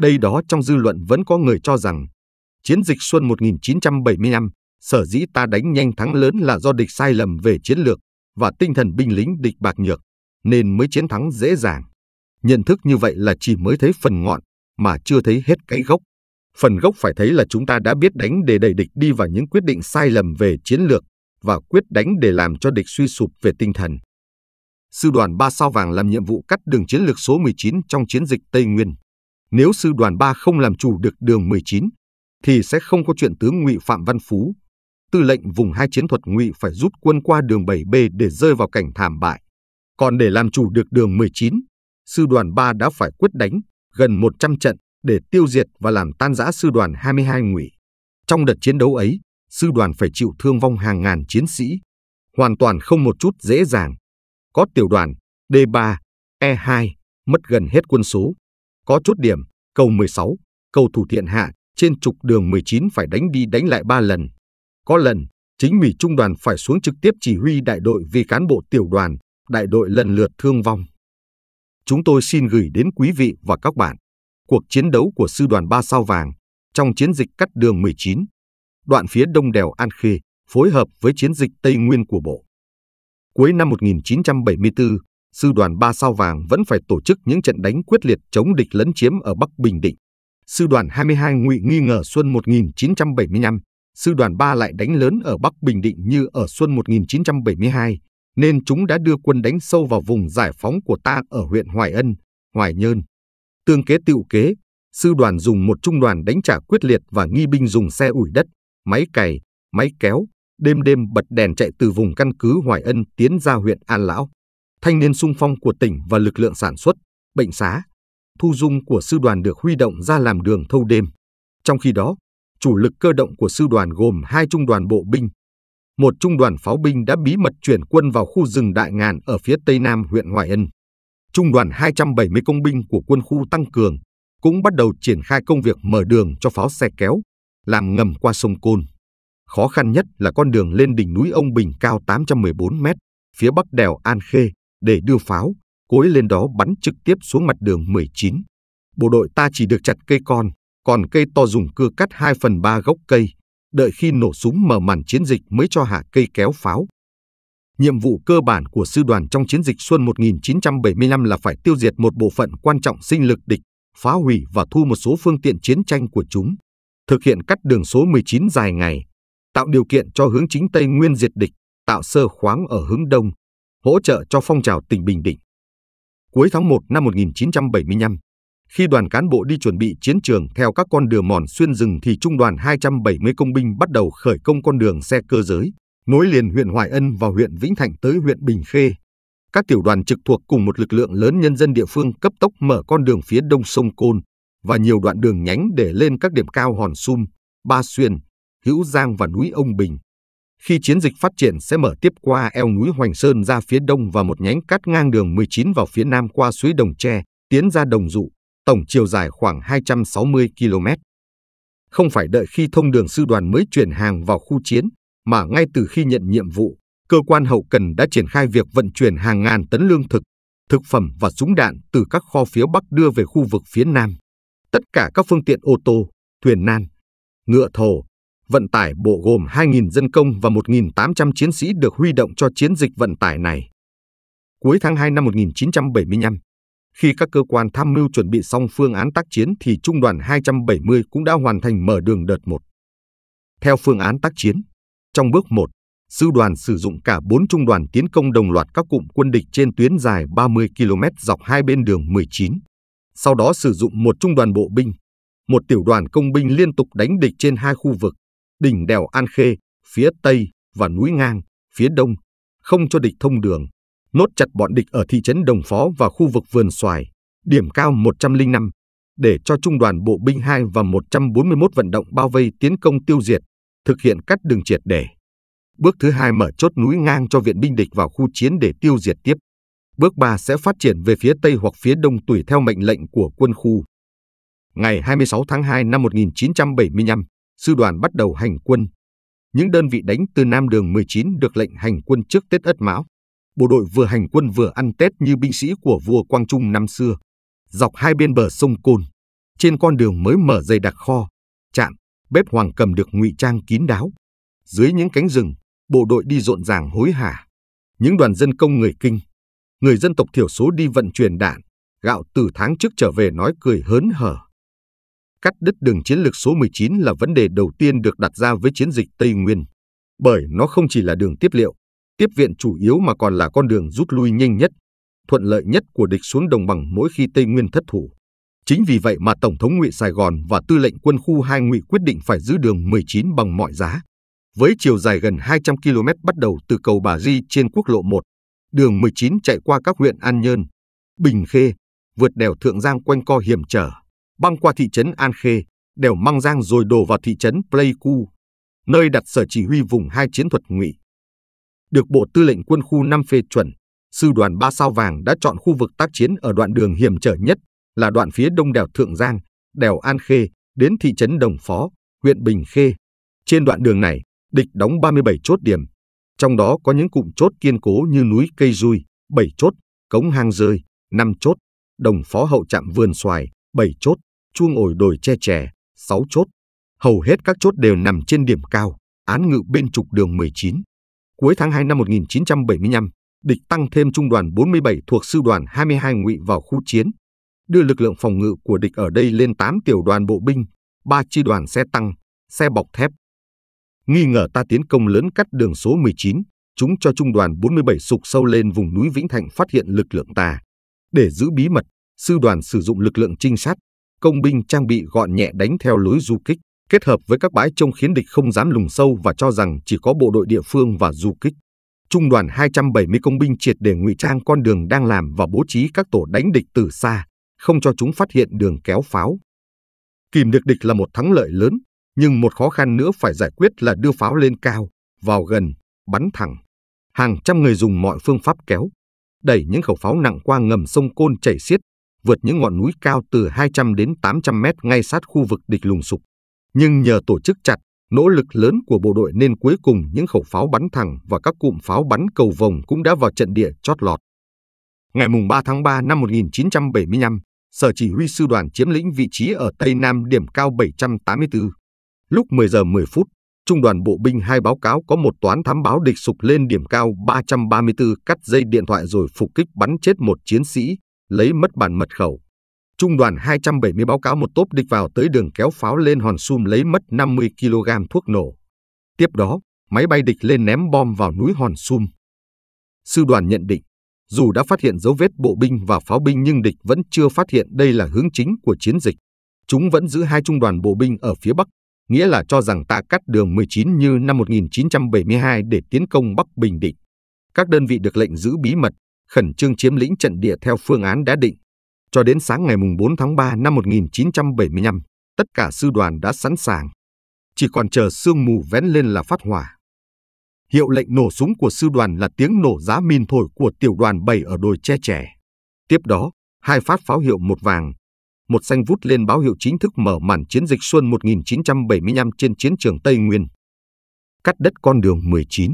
Đây đó trong dư luận vẫn có người cho rằng chiến dịch xuân 1975 sở dĩ ta đánh nhanh thắng lớn là do địch sai lầm về chiến lược và tinh thần binh lính địch bạc nhược nên mới chiến thắng dễ dàng. Nhận thức như vậy là chỉ mới thấy phần ngọn mà chưa thấy hết cái gốc. Phần gốc phải thấy là chúng ta đã biết đánh để đẩy địch đi vào những quyết định sai lầm về chiến lược và quyết đánh để làm cho địch suy sụp về tinh thần. Sư đoàn 3 sao vàng làm nhiệm vụ cắt đường chiến lược số 19 trong chiến dịch Tây Nguyên nếu sư đoàn 3 không làm chủ được đường 19, thì sẽ không có chuyện tướng ngụy Phạm Văn Phú, tư lệnh vùng hai chiến thuật ngụy phải rút quân qua đường 7B để rơi vào cảnh thảm bại. Còn để làm chủ được đường 19, sư đoàn 3 đã phải quyết đánh gần 100 trận để tiêu diệt và làm tan rã sư đoàn 22 ngụy. Trong đợt chiến đấu ấy, sư đoàn phải chịu thương vong hàng ngàn chiến sĩ, hoàn toàn không một chút dễ dàng. Có tiểu đoàn D3, E2 mất gần hết quân số, có chốt điểm, cầu 16, cầu thủ thiện hạ, trên trục đường 19 phải đánh đi đánh lại 3 lần. Có lần, chính ủy trung đoàn phải xuống trực tiếp chỉ huy đại đội vì cán bộ tiểu đoàn, đại đội lần lượt thương vong. Chúng tôi xin gửi đến quý vị và các bạn cuộc chiến đấu của sư đoàn 3 sao vàng trong chiến dịch cắt đường 19, đoạn phía đông đèo An Khê, phối hợp với chiến dịch Tây Nguyên của Bộ. Cuối năm 1974, sư đoàn ba sao vàng vẫn phải tổ chức những trận đánh quyết liệt chống địch lấn chiếm ở Bắc Bình Định. Sư đoàn 22 ngụy nghi ngờ xuân 1975, sư đoàn 3 lại đánh lớn ở Bắc Bình Định như ở xuân 1972, nên chúng đã đưa quân đánh sâu vào vùng giải phóng của ta ở huyện Hoài Ân, Hoài Nhơn. Tương kế tựu kế, sư đoàn dùng một trung đoàn đánh trả quyết liệt và nghi binh dùng xe ủi đất, máy cày, máy kéo, đêm đêm bật đèn chạy từ vùng căn cứ Hoài Ân tiến ra huyện An Lão thanh niên sung phong của tỉnh và lực lượng sản xuất, bệnh xá, thu dung của sư đoàn được huy động ra làm đường thâu đêm. Trong khi đó, chủ lực cơ động của sư đoàn gồm hai trung đoàn bộ binh, một trung đoàn pháo binh đã bí mật chuyển quân vào khu rừng Đại Ngàn ở phía tây nam huyện Hoài Ân. Trung đoàn 270 công binh của quân khu tăng cường cũng bắt đầu triển khai công việc mở đường cho pháo xe kéo, làm ngầm qua sông Côn. Khó khăn nhất là con đường lên đỉnh núi Ông Bình cao 814 mét, phía bắc đèo An Khê, để đưa pháo, cối lên đó bắn trực tiếp xuống mặt đường 19. Bộ đội ta chỉ được chặt cây con, còn cây to dùng cưa cắt 2 phần 3 gốc cây, đợi khi nổ súng mở màn chiến dịch mới cho hạ cây kéo pháo. Nhiệm vụ cơ bản của sư đoàn trong chiến dịch xuân 1975 là phải tiêu diệt một bộ phận quan trọng sinh lực địch, phá hủy và thu một số phương tiện chiến tranh của chúng, thực hiện cắt đường số 19 dài ngày, tạo điều kiện cho hướng chính Tây Nguyên diệt địch, tạo sơ khoáng ở hướng Đông, hỗ trợ cho phong trào tỉnh Bình Định. Cuối tháng 1 năm 1975, khi đoàn cán bộ đi chuẩn bị chiến trường theo các con đường mòn xuyên rừng thì trung đoàn 270 công binh bắt đầu khởi công con đường xe cơ giới, nối liền huyện Hoài Ân và huyện Vĩnh Thạnh tới huyện Bình Khê. Các tiểu đoàn trực thuộc cùng một lực lượng lớn nhân dân địa phương cấp tốc mở con đường phía đông sông Côn và nhiều đoạn đường nhánh để lên các điểm cao Hòn Sum, Ba Xuyên, Hữu Giang và núi Ông Bình khi chiến dịch phát triển sẽ mở tiếp qua eo núi Hoành Sơn ra phía đông và một nhánh cắt ngang đường 19 vào phía nam qua suối Đồng Tre, tiến ra Đồng Dụ, tổng chiều dài khoảng 260 km. Không phải đợi khi thông đường sư đoàn mới chuyển hàng vào khu chiến, mà ngay từ khi nhận nhiệm vụ, cơ quan hậu cần đã triển khai việc vận chuyển hàng ngàn tấn lương thực, thực phẩm và súng đạn từ các kho phía Bắc đưa về khu vực phía Nam. Tất cả các phương tiện ô tô, thuyền nan, ngựa thồ, vận tải bộ gồm 2.000 dân công và 1.800 chiến sĩ được huy động cho chiến dịch vận tải này. Cuối tháng 2 năm 1975, khi các cơ quan tham mưu chuẩn bị xong phương án tác chiến thì Trung đoàn 270 cũng đã hoàn thành mở đường đợt 1. Theo phương án tác chiến, trong bước 1, sư đoàn sử dụng cả 4 trung đoàn tiến công đồng loạt các cụm quân địch trên tuyến dài 30 km dọc hai bên đường 19. Sau đó sử dụng một trung đoàn bộ binh, một tiểu đoàn công binh liên tục đánh địch trên hai khu vực, đỉnh đèo An Khê, phía Tây và núi Ngang, phía Đông, không cho địch thông đường, nốt chặt bọn địch ở thị trấn Đồng Phó và khu vực vườn xoài, điểm cao 105, để cho Trung đoàn Bộ binh 2 và 141 vận động bao vây tiến công tiêu diệt, thực hiện cắt đường triệt để. Bước thứ hai mở chốt núi ngang cho viện binh địch vào khu chiến để tiêu diệt tiếp. Bước 3 sẽ phát triển về phía Tây hoặc phía Đông tùy theo mệnh lệnh của quân khu. Ngày 26 tháng 2 năm 1975, sư đoàn bắt đầu hành quân. Những đơn vị đánh từ Nam đường 19 được lệnh hành quân trước Tết Ất Mão. Bộ đội vừa hành quân vừa ăn Tết như binh sĩ của vua Quang Trung năm xưa. Dọc hai bên bờ sông Côn, trên con đường mới mở dây đặc kho, chạm bếp hoàng cầm được ngụy trang kín đáo. Dưới những cánh rừng, bộ đội đi rộn ràng hối hả. Những đoàn dân công người Kinh, người dân tộc thiểu số đi vận chuyển đạn, gạo từ tháng trước trở về nói cười hớn hở. Cắt đứt đường chiến lược số 19 là vấn đề đầu tiên được đặt ra với chiến dịch Tây Nguyên, bởi nó không chỉ là đường tiếp liệu, tiếp viện chủ yếu mà còn là con đường rút lui nhanh nhất, thuận lợi nhất của địch xuống đồng bằng mỗi khi Tây Nguyên thất thủ. Chính vì vậy mà Tổng thống Ngụy Sài Gòn và Tư lệnh quân khu 2 Ngụy quyết định phải giữ đường 19 bằng mọi giá. Với chiều dài gần 200 km bắt đầu từ cầu Bà Di trên quốc lộ 1, đường 19 chạy qua các huyện An Nhơn, Bình Khê, vượt đèo Thượng Giang quanh co hiểm trở, băng qua thị trấn An Khê, đèo Măng Giang rồi đổ vào thị trấn Pleiku, nơi đặt sở chỉ huy vùng hai chiến thuật ngụy. Được Bộ Tư lệnh Quân khu 5 phê chuẩn, sư đoàn 3 sao vàng đã chọn khu vực tác chiến ở đoạn đường hiểm trở nhất là đoạn phía đông đèo Thượng Giang, đèo An Khê đến thị trấn Đồng Phó, huyện Bình Khê. Trên đoạn đường này, địch đóng 37 chốt điểm, trong đó có những cụm chốt kiên cố như núi Cây Dui, 7 chốt, Cống Hang Rơi, 5 chốt, Đồng Phó Hậu Trạm Vườn Xoài, 7 chốt, chuông ổi đồi che chè 6 chốt. Hầu hết các chốt đều nằm trên điểm cao, án ngự bên trục đường 19. Cuối tháng 2 năm 1975, địch tăng thêm trung đoàn 47 thuộc sư đoàn 22 ngụy vào khu chiến, đưa lực lượng phòng ngự của địch ở đây lên 8 tiểu đoàn bộ binh, 3 chi đoàn xe tăng, xe bọc thép. Nghi ngờ ta tiến công lớn cắt đường số 19, chúng cho trung đoàn 47 sục sâu lên vùng núi Vĩnh Thạnh phát hiện lực lượng ta. Để giữ bí mật, sư đoàn sử dụng lực lượng trinh sát công binh trang bị gọn nhẹ đánh theo lối du kích, kết hợp với các bãi trông khiến địch không dám lùng sâu và cho rằng chỉ có bộ đội địa phương và du kích. Trung đoàn 270 công binh triệt để ngụy trang con đường đang làm và bố trí các tổ đánh địch từ xa, không cho chúng phát hiện đường kéo pháo. Kìm được địch là một thắng lợi lớn, nhưng một khó khăn nữa phải giải quyết là đưa pháo lên cao, vào gần, bắn thẳng. Hàng trăm người dùng mọi phương pháp kéo, đẩy những khẩu pháo nặng qua ngầm sông côn chảy xiết vượt những ngọn núi cao từ 200 đến 800 mét ngay sát khu vực địch lùng sục. Nhưng nhờ tổ chức chặt, nỗ lực lớn của bộ đội nên cuối cùng những khẩu pháo bắn thẳng và các cụm pháo bắn cầu vồng cũng đã vào trận địa chót lọt. Ngày 3 tháng 3 năm 1975, Sở Chỉ huy Sư đoàn chiếm lĩnh vị trí ở Tây Nam điểm cao 784. Lúc 10 giờ 10 phút, Trung đoàn Bộ binh 2 báo cáo có một toán thám báo địch sụp lên điểm cao 334 cắt dây điện thoại rồi phục kích bắn chết một chiến sĩ, lấy mất bản mật khẩu. Trung đoàn 270 báo cáo một tốp địch vào tới đường kéo pháo lên hòn sum lấy mất 50 kg thuốc nổ. Tiếp đó, máy bay địch lên ném bom vào núi hòn sum. Sư đoàn nhận định, dù đã phát hiện dấu vết bộ binh và pháo binh nhưng địch vẫn chưa phát hiện đây là hướng chính của chiến dịch. Chúng vẫn giữ hai trung đoàn bộ binh ở phía Bắc, nghĩa là cho rằng tạ cắt đường 19 như năm 1972 để tiến công Bắc Bình Định. Các đơn vị được lệnh giữ bí mật khẩn trương chiếm lĩnh trận địa theo phương án đã định. Cho đến sáng ngày 4 tháng 3 năm 1975, tất cả sư đoàn đã sẵn sàng. Chỉ còn chờ sương mù vén lên là phát hỏa. Hiệu lệnh nổ súng của sư đoàn là tiếng nổ giá min thổi của tiểu đoàn 7 ở đồi che trẻ. Tiếp đó, hai phát pháo hiệu một vàng, một xanh vút lên báo hiệu chính thức mở màn chiến dịch xuân 1975 trên chiến trường Tây Nguyên. Cắt đất con đường 19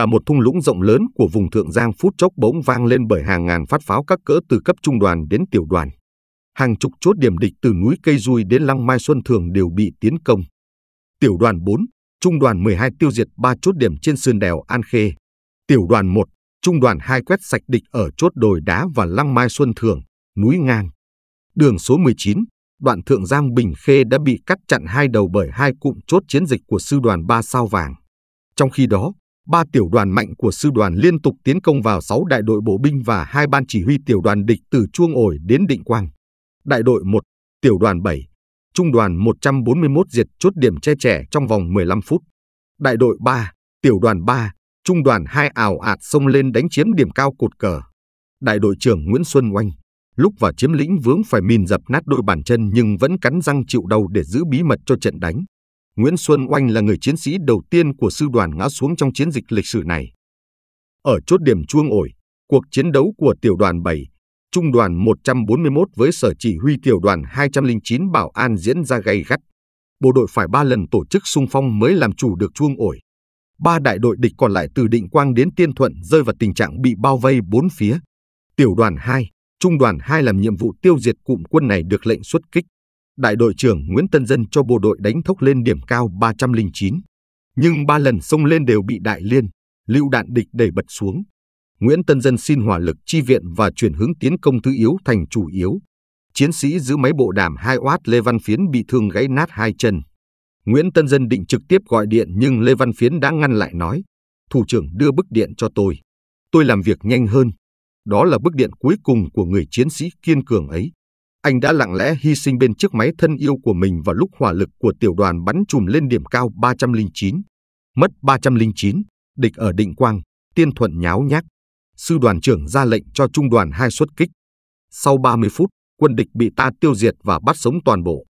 cả một thung lũng rộng lớn của vùng Thượng Giang phút chốc bỗng vang lên bởi hàng ngàn phát pháo các cỡ từ cấp trung đoàn đến tiểu đoàn. Hàng chục chốt điểm địch từ núi Cây Dui đến Lăng Mai Xuân Thường đều bị tiến công. Tiểu đoàn 4, trung đoàn 12 tiêu diệt 3 chốt điểm trên sườn đèo An Khê. Tiểu đoàn 1, trung đoàn 2 quét sạch địch ở chốt đồi đá và Lăng Mai Xuân Thường, núi Ngang. Đường số 19, đoạn Thượng Giang Bình Khê đã bị cắt chặn hai đầu bởi hai cụm chốt chiến dịch của sư đoàn 3 sao vàng. Trong khi đó, ba tiểu đoàn mạnh của sư đoàn liên tục tiến công vào 6 đại đội bộ binh và hai ban chỉ huy tiểu đoàn địch từ Chuông Ổi đến Định Quang. Đại đội 1, tiểu đoàn 7, trung đoàn 141 diệt chốt điểm che trẻ trong vòng 15 phút. Đại đội 3, tiểu đoàn 3, trung đoàn 2 ảo ạt xông lên đánh chiếm điểm cao cột cờ. Đại đội trưởng Nguyễn Xuân Oanh, lúc vào chiếm lĩnh vướng phải mìn dập nát đôi bàn chân nhưng vẫn cắn răng chịu đau để giữ bí mật cho trận đánh. Nguyễn Xuân Oanh là người chiến sĩ đầu tiên của sư đoàn ngã xuống trong chiến dịch lịch sử này. Ở chốt điểm Chuông Ổi, cuộc chiến đấu của tiểu đoàn 7, trung đoàn 141 với sở chỉ huy tiểu đoàn 209 Bảo An diễn ra gay gắt. Bộ đội phải ba lần tổ chức xung phong mới làm chủ được Chuông Ổi. Ba đại đội địch còn lại từ Định Quang đến Tiên Thuận rơi vào tình trạng bị bao vây bốn phía. Tiểu đoàn 2, trung đoàn 2 làm nhiệm vụ tiêu diệt cụm quân này được lệnh xuất kích đại đội trưởng Nguyễn Tân Dân cho bộ đội đánh thốc lên điểm cao 309. Nhưng ba lần sông lên đều bị đại liên, lưu đạn địch đẩy bật xuống. Nguyễn Tân Dân xin hỏa lực chi viện và chuyển hướng tiến công thứ yếu thành chủ yếu. Chiến sĩ giữ máy bộ đàm 2 oát Lê Văn Phiến bị thương gãy nát hai chân. Nguyễn Tân Dân định trực tiếp gọi điện nhưng Lê Văn Phiến đã ngăn lại nói, Thủ trưởng đưa bức điện cho tôi. Tôi làm việc nhanh hơn. Đó là bức điện cuối cùng của người chiến sĩ kiên cường ấy anh đã lặng lẽ hy sinh bên chiếc máy thân yêu của mình vào lúc hỏa lực của tiểu đoàn bắn chùm lên điểm cao 309. Mất 309, địch ở Định Quang, Tiên Thuận nháo nhác. Sư đoàn trưởng ra lệnh cho trung đoàn 2 xuất kích. Sau 30 phút, quân địch bị ta tiêu diệt và bắt sống toàn bộ.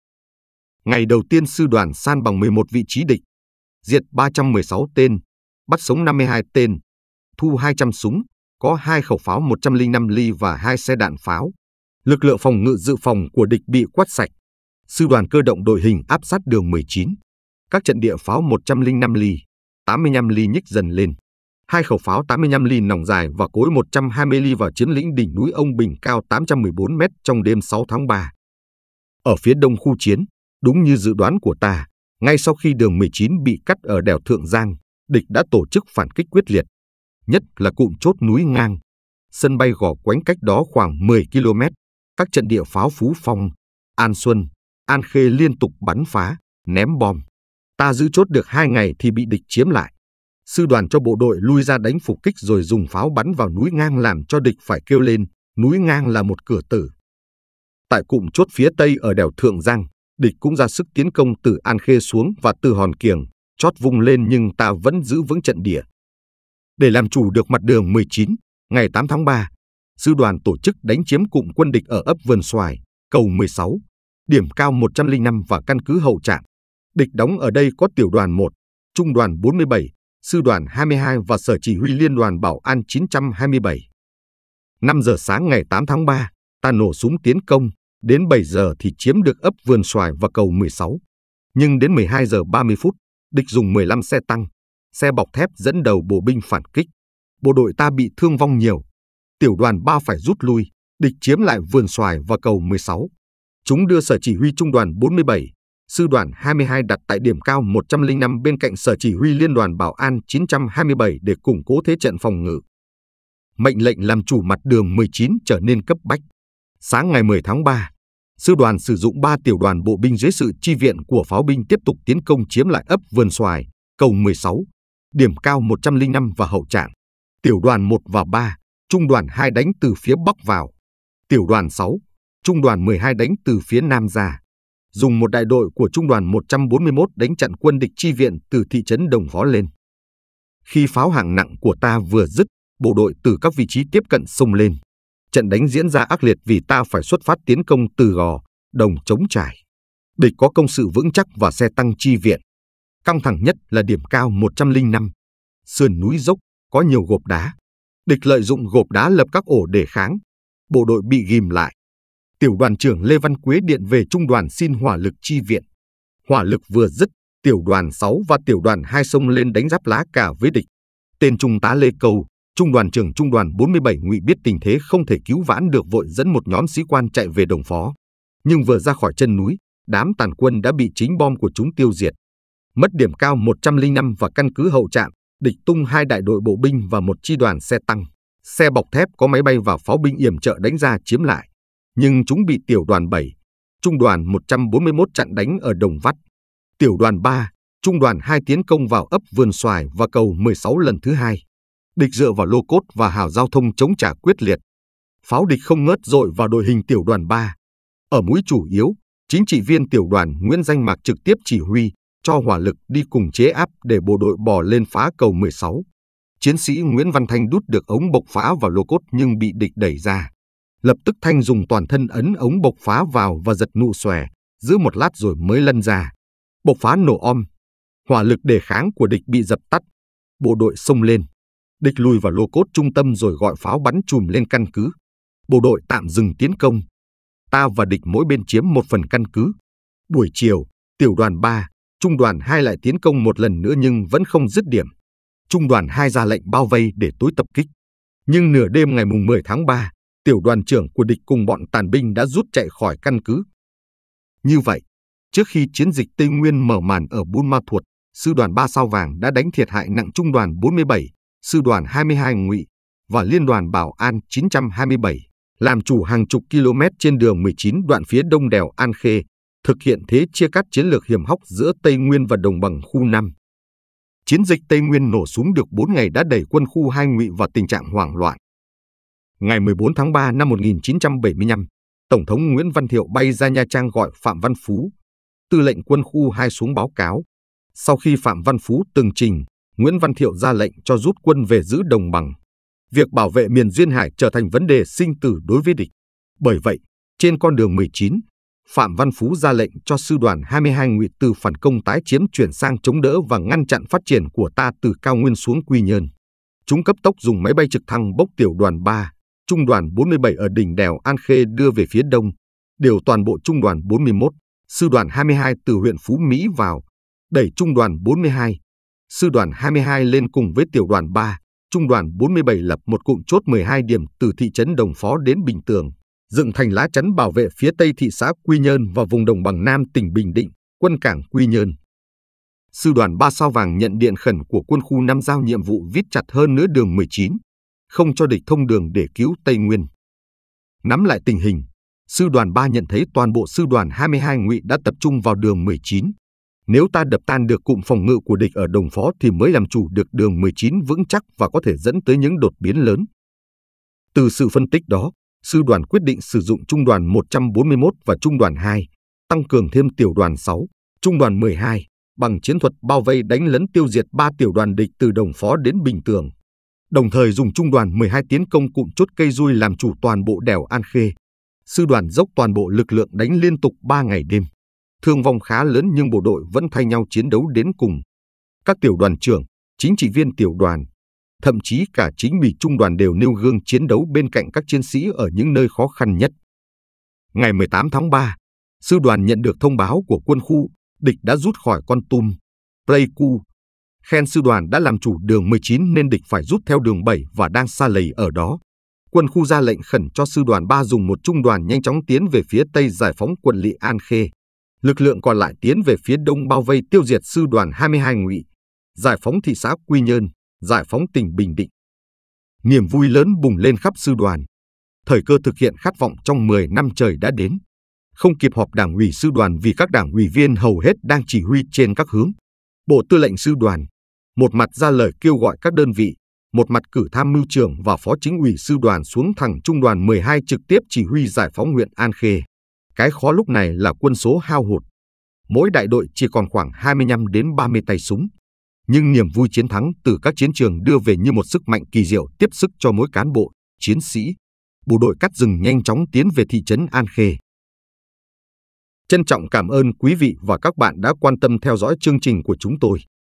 Ngày đầu tiên sư đoàn san bằng 11 vị trí địch, diệt 316 tên, bắt sống 52 tên, thu 200 súng, có 2 khẩu pháo 105 ly và 2 xe đạn pháo, lực lượng phòng ngự dự phòng của địch bị quét sạch. Sư đoàn cơ động đội hình áp sát đường 19. Các trận địa pháo 105 ly, 85 ly nhích dần lên. Hai khẩu pháo 85 ly nòng dài và cối 120 ly vào chiến lĩnh đỉnh núi Ông Bình cao 814 mét trong đêm 6 tháng 3. Ở phía đông khu chiến, đúng như dự đoán của ta, ngay sau khi đường 19 bị cắt ở đèo Thượng Giang, địch đã tổ chức phản kích quyết liệt, nhất là cụm chốt núi ngang. Sân bay gò quánh cách đó khoảng 10 km các trận địa pháo Phú Phong, An Xuân, An Khê liên tục bắn phá, ném bom. Ta giữ chốt được hai ngày thì bị địch chiếm lại. Sư đoàn cho bộ đội lui ra đánh phục kích rồi dùng pháo bắn vào núi ngang làm cho địch phải kêu lên, núi ngang là một cửa tử. Tại cụm chốt phía tây ở đèo Thượng Giang, địch cũng ra sức tiến công từ An Khê xuống và từ Hòn Kiềng, chót vung lên nhưng ta vẫn giữ vững trận địa. Để làm chủ được mặt đường 19, ngày 8 tháng 3, sư đoàn tổ chức đánh chiếm cụm quân địch ở ấp Vườn Xoài, cầu 16, điểm cao 105 và căn cứ hậu trạm. Địch đóng ở đây có tiểu đoàn 1, trung đoàn 47, sư đoàn 22 và sở chỉ huy liên đoàn bảo an 927. 5 giờ sáng ngày 8 tháng 3, ta nổ súng tiến công, đến 7 giờ thì chiếm được ấp Vườn Xoài và cầu 16. Nhưng đến 12 giờ 30 phút, địch dùng 15 xe tăng, xe bọc thép dẫn đầu bộ binh phản kích. Bộ đội ta bị thương vong nhiều, tiểu đoàn 3 phải rút lui, địch chiếm lại vườn xoài và cầu 16. Chúng đưa sở chỉ huy trung đoàn 47, sư đoàn 22 đặt tại điểm cao 105 bên cạnh sở chỉ huy liên đoàn bảo an 927 để củng cố thế trận phòng ngự. Mệnh lệnh làm chủ mặt đường 19 trở nên cấp bách. Sáng ngày 10 tháng 3, sư đoàn sử dụng 3 tiểu đoàn bộ binh dưới sự chi viện của pháo binh tiếp tục tiến công chiếm lại ấp Vườn Xoài, cầu 16, điểm cao 105 và hậu trạng. Tiểu đoàn 1 và 3, trung đoàn 2 đánh từ phía bắc vào, tiểu đoàn 6, trung đoàn 12 đánh từ phía nam ra, dùng một đại đội của trung đoàn 141 đánh chặn quân địch chi viện từ thị trấn Đồng Phó lên. Khi pháo hạng nặng của ta vừa dứt, bộ đội từ các vị trí tiếp cận sông lên. Trận đánh diễn ra ác liệt vì ta phải xuất phát tiến công từ gò, đồng chống trải. Địch có công sự vững chắc và xe tăng chi viện. Căng thẳng nhất là điểm cao 105. Sườn núi dốc, có nhiều gộp đá, Địch lợi dụng gộp đá lập các ổ để kháng. Bộ đội bị ghim lại. Tiểu đoàn trưởng Lê Văn Quế điện về trung đoàn xin hỏa lực chi viện. Hỏa lực vừa dứt, tiểu đoàn 6 và tiểu đoàn 2 sông lên đánh giáp lá cả với địch. Tên trung tá Lê Cầu, trung đoàn trưởng trung đoàn 47 ngụy biết tình thế không thể cứu vãn được vội dẫn một nhóm sĩ quan chạy về đồng phó. Nhưng vừa ra khỏi chân núi, đám tàn quân đã bị chính bom của chúng tiêu diệt mất điểm cao 105 và căn cứ hậu trạm, địch tung hai đại đội bộ binh và một chi đoàn xe tăng, xe bọc thép có máy bay và pháo binh yểm trợ đánh ra chiếm lại, nhưng chúng bị tiểu đoàn 7, trung đoàn 141 chặn đánh ở Đồng Vắt. Tiểu đoàn 3, trung đoàn 2 tiến công vào ấp Vườn Xoài và cầu 16 lần thứ hai. Địch dựa vào lô cốt và hào giao thông chống trả quyết liệt. Pháo địch không ngớt dội vào đội hình tiểu đoàn 3. Ở mũi chủ yếu, chính trị viên tiểu đoàn Nguyễn Danh Mạc trực tiếp chỉ huy, cho hỏa lực đi cùng chế áp để bộ đội bò lên phá cầu 16. Chiến sĩ Nguyễn Văn Thanh đút được ống bộc phá vào lô cốt nhưng bị địch đẩy ra. Lập tức Thanh dùng toàn thân ấn ống bộc phá vào và giật nụ xòe, giữ một lát rồi mới lăn ra. Bộc phá nổ om. Hỏa lực đề kháng của địch bị dập tắt. Bộ đội xông lên. Địch lùi vào lô cốt trung tâm rồi gọi pháo bắn chùm lên căn cứ. Bộ đội tạm dừng tiến công. Ta và địch mỗi bên chiếm một phần căn cứ. Buổi chiều, tiểu đoàn 3, Trung đoàn 2 lại tiến công một lần nữa nhưng vẫn không dứt điểm. Trung đoàn 2 ra lệnh bao vây để tối tập kích. Nhưng nửa đêm ngày mùng 10 tháng 3, tiểu đoàn trưởng của địch cùng bọn tàn binh đã rút chạy khỏi căn cứ. Như vậy, trước khi chiến dịch Tây Nguyên mở màn ở Buôn Ma Thuột, sư đoàn 3 sao vàng đã đánh thiệt hại nặng trung đoàn 47, sư đoàn 22 ngụy và liên đoàn Bảo An 927, làm chủ hàng chục km trên đường 19 đoạn phía đông đèo An Khê, thực hiện thế chia cắt chiến lược hiểm hóc giữa Tây Nguyên và đồng bằng khu 5. Chiến dịch Tây Nguyên nổ súng được 4 ngày đã đẩy quân khu 2 ngụy vào tình trạng hoảng loạn. Ngày 14 tháng 3 năm 1975, Tổng thống Nguyễn Văn Thiệu bay ra Nha Trang gọi Phạm Văn Phú, tư lệnh quân khu 2 xuống báo cáo. Sau khi Phạm Văn Phú từng trình, Nguyễn Văn Thiệu ra lệnh cho rút quân về giữ đồng bằng. Việc bảo vệ miền Duyên Hải trở thành vấn đề sinh tử đối với địch. Bởi vậy, trên con đường 19, Phạm Văn Phú ra lệnh cho sư đoàn 22 ngụy từ phản công tái chiếm chuyển sang chống đỡ và ngăn chặn phát triển của ta từ cao nguyên xuống Quy Nhơn. Chúng cấp tốc dùng máy bay trực thăng bốc tiểu đoàn 3, trung đoàn 47 ở đỉnh đèo An Khê đưa về phía đông, điều toàn bộ trung đoàn 41, sư đoàn 22 từ huyện Phú Mỹ vào, đẩy trung đoàn 42, sư đoàn 22 lên cùng với tiểu đoàn 3, trung đoàn 47 lập một cụm chốt 12 điểm từ thị trấn Đồng Phó đến Bình Tường dựng thành lá chắn bảo vệ phía tây thị xã Quy Nhơn và vùng đồng bằng Nam tỉnh Bình Định, quân cảng Quy Nhơn. Sư đoàn 3 sao vàng nhận điện khẩn của quân khu 5 giao nhiệm vụ viết chặt hơn nữa đường 19, không cho địch thông đường để cứu Tây Nguyên. Nắm lại tình hình, sư đoàn 3 nhận thấy toàn bộ sư đoàn 22 ngụy đã tập trung vào đường 19. Nếu ta đập tan được cụm phòng ngự của địch ở Đồng Phó thì mới làm chủ được đường 19 vững chắc và có thể dẫn tới những đột biến lớn. Từ sự phân tích đó, sư đoàn quyết định sử dụng trung đoàn 141 và trung đoàn 2, tăng cường thêm tiểu đoàn 6, trung đoàn 12, bằng chiến thuật bao vây đánh lấn tiêu diệt 3 tiểu đoàn địch từ Đồng Phó đến Bình Tường. Đồng thời dùng trung đoàn 12 tiến công cụm chốt cây rui làm chủ toàn bộ đèo An Khê. Sư đoàn dốc toàn bộ lực lượng đánh liên tục 3 ngày đêm. Thương vong khá lớn nhưng bộ đội vẫn thay nhau chiến đấu đến cùng. Các tiểu đoàn trưởng, chính trị viên tiểu đoàn, thậm chí cả chính ủy trung đoàn đều nêu gương chiến đấu bên cạnh các chiến sĩ ở những nơi khó khăn nhất. Ngày 18 tháng 3, sư đoàn nhận được thông báo của quân khu, địch đã rút khỏi con tum, Pleiku. Khen sư đoàn đã làm chủ đường 19 nên địch phải rút theo đường 7 và đang xa lầy ở đó. Quân khu ra lệnh khẩn cho sư đoàn 3 dùng một trung đoàn nhanh chóng tiến về phía tây giải phóng quận lỵ An Khê. Lực lượng còn lại tiến về phía đông bao vây tiêu diệt sư đoàn 22 ngụy, giải phóng thị xã Quy Nhơn giải phóng tỉnh Bình Định. Niềm vui lớn bùng lên khắp sư đoàn. Thời cơ thực hiện khát vọng trong 10 năm trời đã đến. Không kịp họp đảng ủy sư đoàn vì các đảng ủy viên hầu hết đang chỉ huy trên các hướng. Bộ Tư lệnh sư đoàn một mặt ra lời kêu gọi các đơn vị, một mặt cử tham mưu trưởng và phó chính ủy sư đoàn xuống thẳng trung đoàn 12 trực tiếp chỉ huy giải phóng huyện An Khê. Cái khó lúc này là quân số hao hụt mỗi đại đội chỉ còn khoảng 25 đến 30 tay súng nhưng niềm vui chiến thắng từ các chiến trường đưa về như một sức mạnh kỳ diệu tiếp sức cho mỗi cán bộ, chiến sĩ. Bộ đội cắt rừng nhanh chóng tiến về thị trấn An Khê. Trân trọng cảm ơn quý vị và các bạn đã quan tâm theo dõi chương trình của chúng tôi.